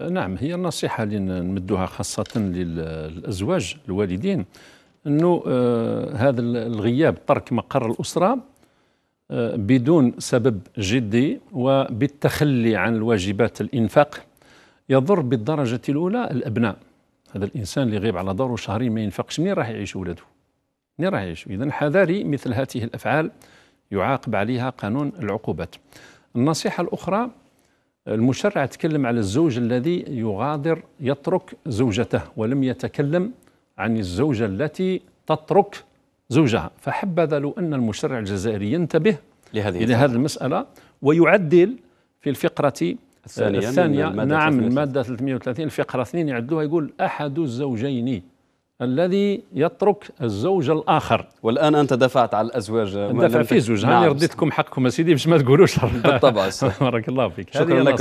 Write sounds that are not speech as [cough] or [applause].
نعم هي النصيحة اللي نمدوها خاصة للأزواج الوالدين أنه آه، هذا الغياب ترك مقر الأسرة آه، بدون سبب جدي وبالتخلي عن الواجبات الإنفاق يضر بالدرجة الأولى الأبناء هذا الإنسان اللي غيب على داره شهرين ما ينفقش منين راح يعيش ولده منين راح يعيش إذا حذاري مثل هذه الأفعال يعاقب عليها قانون العقوبات النصيحة الأخرى المشرع تكلم على الزوج الذي يغادر يترك زوجته ولم يتكلم عن الزوجة التي تترك زوجها فحبذا لو أن المشرع الجزائري ينتبه لهذه إلى هذه المسألة ويعدل في الفقرة الثانية, الثانية من نعم من المادة 330 الفقرة 2 يعدلوها يقول أحد الزوجين الذي يترك الزوج الاخر والان انت دفعت على الازواج دفع في زوج نعم. رديتكم حقكم سيدي باش ما تقولوش بالطبع [laughs] بارك الله فيك شكرا لك